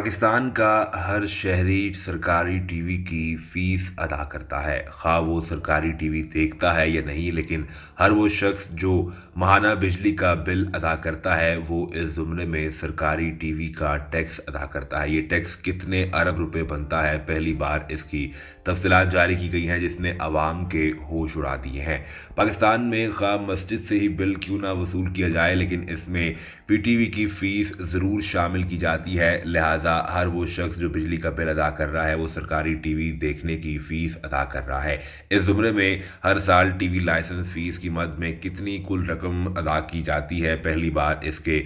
पाकिस्तान का हर शहरी सरकारी टीवी की फ़ीस अदा करता है खा वो सरकारी टीवी देखता है या नहीं लेकिन हर वो शख्स जो महाना बिजली का बिल अदा करता है वो इस ज़ुमरे में सरकारी टीवी का टैक्स अदा करता है ये टैक्स कितने अरब रुपए बनता है पहली बार इसकी तफसलत जारी की गई हैं जिसने आवाम के होश उड़ा दिए हैं पाकिस्तान में खा मस्जिद से ही बिल क्यों ना वसूल किया जाए लेकिन इसमें पी टी वी की फ़ीस ज़रूर शामिल की जाती है लिहाजा तथा हर वो शख्स जो बिजली का बिल अदा कर रहा है वो सरकारी टीवी देखने की फीस अदा कर रहा है इस जुमरे में हर साल टीवी लाइसेंस फीस की मद में कितनी कुल रकम अदा की जाती है पहली बार इसके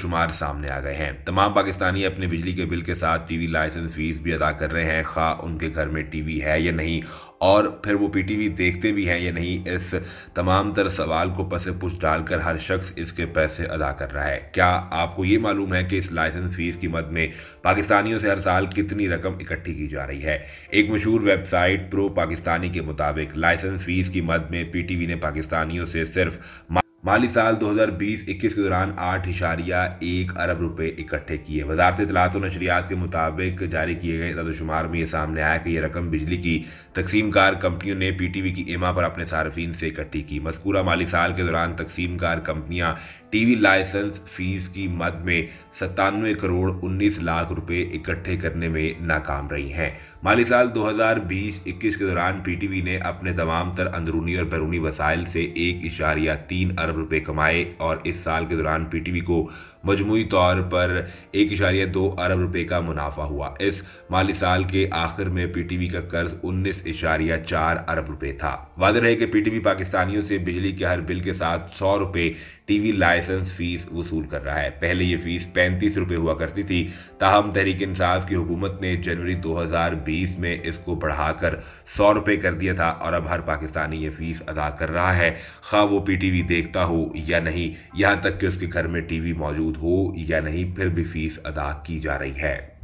शुमार सामने आ गए हैं तमाम पाकिस्तानी अपने बिजली के बिल के साथ टीवी लाइसेंस फीस भी अदा कर रहे हैं खा उनके घर में टीवी है या नहीं और फिर वो पीटीवी देखते भी हैं या नहीं इस तमाम तर सवाल को पसे पुछ डालकर हर शख्स इसके पैसे अदा कर रहा है क्या आपको ये मालूम है कि इस लाइसेंस फीस की मद में पाकिस्तानियों से हर साल कितनी रकम इकट्ठी की जा रही है एक मशहूर वेबसाइट प्रो पाकिस्तानी के मुताबिक लाइसेंस फीस की मद में पीटीवी ने पाकिस्तानियों से सिर्फ माली साल 2020-21 के दौरान आठ इशारिया एक अरब रुपए इकट्ठे किए वजारत इतलात और नशरियात के मुताबिक जारी किए गए तदशुमार में यह सामने आया कि यह रकम बिजली की तकसीम कार कंपनियों ने पी टी वी की एमा पर अपने सार्फिन से इकट्ठी की मस्कूरा माली साल के दौरान तकसीम कार कंपनियाँ टी वी लाइसेंस फीस की मद में सत्तानवे करोड़ उन्नीस लाख रुपये इकट्ठे करने में नाकाम रही हैं माली साल दो हज़ार बीस इक्कीस के दौरान पी टी वी ने अपने तमाम तर अंदरूनी और बैरूनी वसाइल से एक इशारिया तीन अरब अरब रुपए कमाए और इस साल के दौरान पी को मजमू तौर पर एक इशारिया दो अरब रुपए का मुनाफा हुआ इस माली साल के आखिर में पी का कर्ज उन्नीस इशारिया चार अरब रुपए था वादे रहे कि पी पाकिस्तानियों से बिजली के हर बिल के साथ सौ रुपए टीवी लाइसेंस फीस वसूल कर रहा है पहले ये फीस पैंतीस रुपए हुआ करती थी ताहम तहरीक इंसाफ की हुकूमत ने जनवरी 2020 में इसको बढ़ाकर सौ रुपए कर दिया था और अब हर पाकिस्तानी ये फीस अदा कर रहा है खा वो पीटीवी देखता हो या नहीं यहाँ तक कि उसके घर में टीवी मौजूद हो या नहीं फिर भी फीस अदा की जा रही है